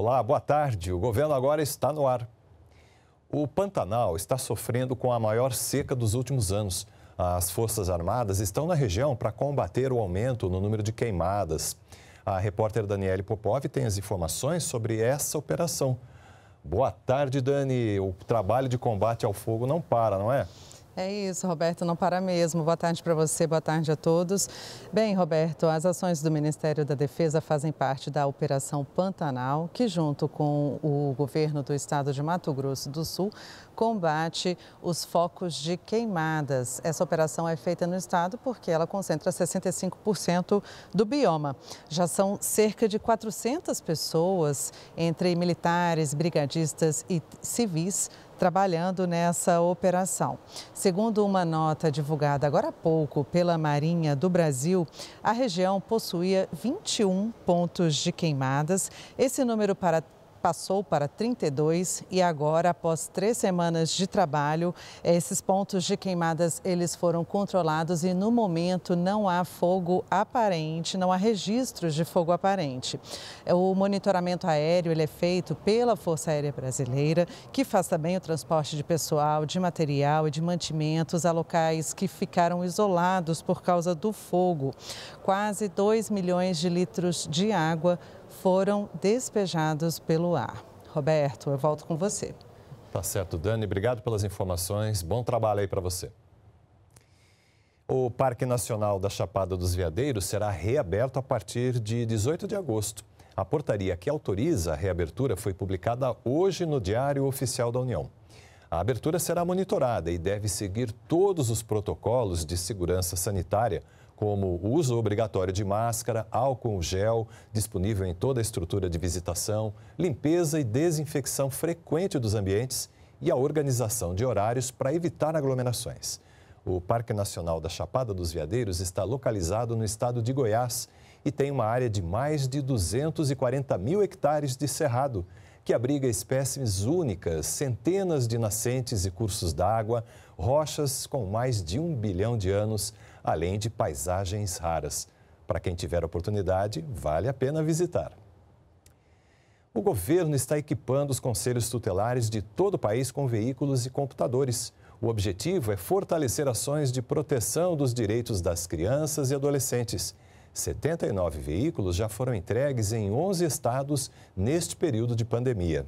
Olá, boa tarde. O governo agora está no ar. O Pantanal está sofrendo com a maior seca dos últimos anos. As Forças Armadas estão na região para combater o aumento no número de queimadas. A repórter Daniele Popov tem as informações sobre essa operação. Boa tarde, Dani. O trabalho de combate ao fogo não para, não é? É isso, Roberto, não para mesmo. Boa tarde para você, boa tarde a todos. Bem, Roberto, as ações do Ministério da Defesa fazem parte da Operação Pantanal, que, junto com o governo do estado de Mato Grosso do Sul, combate os focos de queimadas. Essa operação é feita no estado porque ela concentra 65% do bioma. Já são cerca de 400 pessoas, entre militares, brigadistas e civis, trabalhando nessa operação. Segundo uma nota divulgada agora há pouco pela Marinha do Brasil, a região possuía 21 pontos de queimadas. Esse número para passou para 32 e agora, após três semanas de trabalho, é, esses pontos de queimadas eles foram controlados e no momento não há fogo aparente, não há registros de fogo aparente. É, o monitoramento aéreo ele é feito pela Força Aérea Brasileira, que faz também o transporte de pessoal, de material e de mantimentos a locais que ficaram isolados por causa do fogo. Quase 2 milhões de litros de água foram despejados pelo ar. Roberto, eu volto com você. Tá certo, Dani. Obrigado pelas informações. Bom trabalho aí para você. O Parque Nacional da Chapada dos Veadeiros será reaberto a partir de 18 de agosto. A portaria que autoriza a reabertura foi publicada hoje no Diário Oficial da União. A abertura será monitorada e deve seguir todos os protocolos de segurança sanitária como o uso obrigatório de máscara, álcool gel, disponível em toda a estrutura de visitação, limpeza e desinfecção frequente dos ambientes e a organização de horários para evitar aglomerações. O Parque Nacional da Chapada dos Veadeiros está localizado no estado de Goiás e tem uma área de mais de 240 mil hectares de cerrado que abriga espécimes únicas, centenas de nascentes e cursos d'água, rochas com mais de um bilhão de anos, além de paisagens raras. Para quem tiver oportunidade, vale a pena visitar. O governo está equipando os conselhos tutelares de todo o país com veículos e computadores. O objetivo é fortalecer ações de proteção dos direitos das crianças e adolescentes. 79 veículos já foram entregues em 11 estados neste período de pandemia.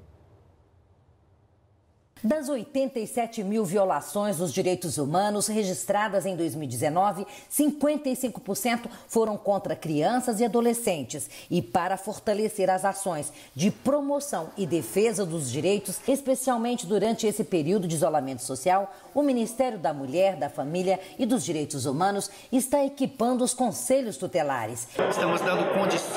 Das 87 mil violações dos direitos humanos registradas em 2019, 55% foram contra crianças e adolescentes. E para fortalecer as ações de promoção e defesa dos direitos, especialmente durante esse período de isolamento social, o Ministério da Mulher, da Família e dos Direitos Humanos está equipando os conselhos tutelares. Estamos dando condições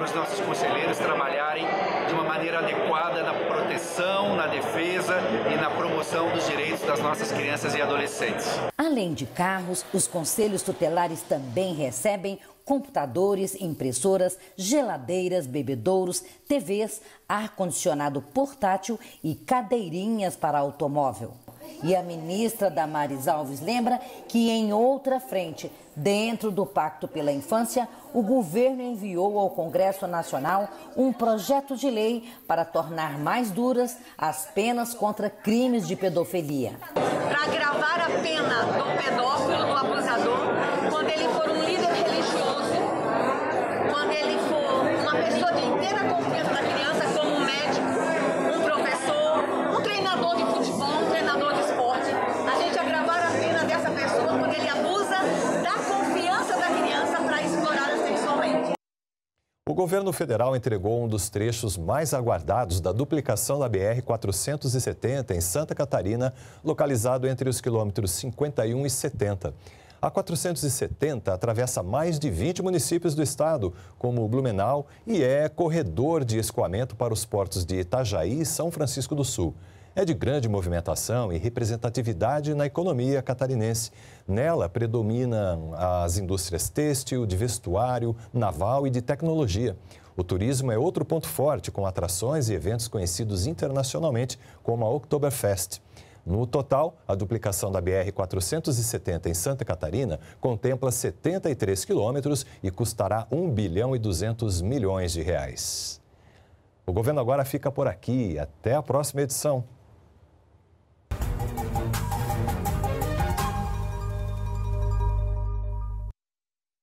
para os nossos conselheiros trabalharem de uma maneira adequada na proteção, na defesa e na promoção dos direitos das nossas crianças e adolescentes. Além de carros, os conselhos tutelares também recebem computadores, impressoras, geladeiras, bebedouros, TVs, ar-condicionado portátil e cadeirinhas para automóvel. E a ministra Damares Alves lembra que, em outra frente, dentro do Pacto pela Infância, o governo enviou ao Congresso Nacional um projeto de lei para tornar mais duras as penas contra crimes de pedofilia. Para gravar O governo federal entregou um dos trechos mais aguardados da duplicação da BR-470 em Santa Catarina, localizado entre os quilômetros 51 e 70. A 470 atravessa mais de 20 municípios do estado, como Blumenau, e é corredor de escoamento para os portos de Itajaí e São Francisco do Sul é de grande movimentação e representatividade na economia catarinense. Nela predominam as indústrias têxtil, de vestuário, naval e de tecnologia. O turismo é outro ponto forte, com atrações e eventos conhecidos internacionalmente, como a Oktoberfest. No total, a duplicação da BR-470 em Santa Catarina contempla 73 quilômetros e custará 1 bilhão e 200 milhões de reais. O governo agora fica por aqui. Até a próxima edição.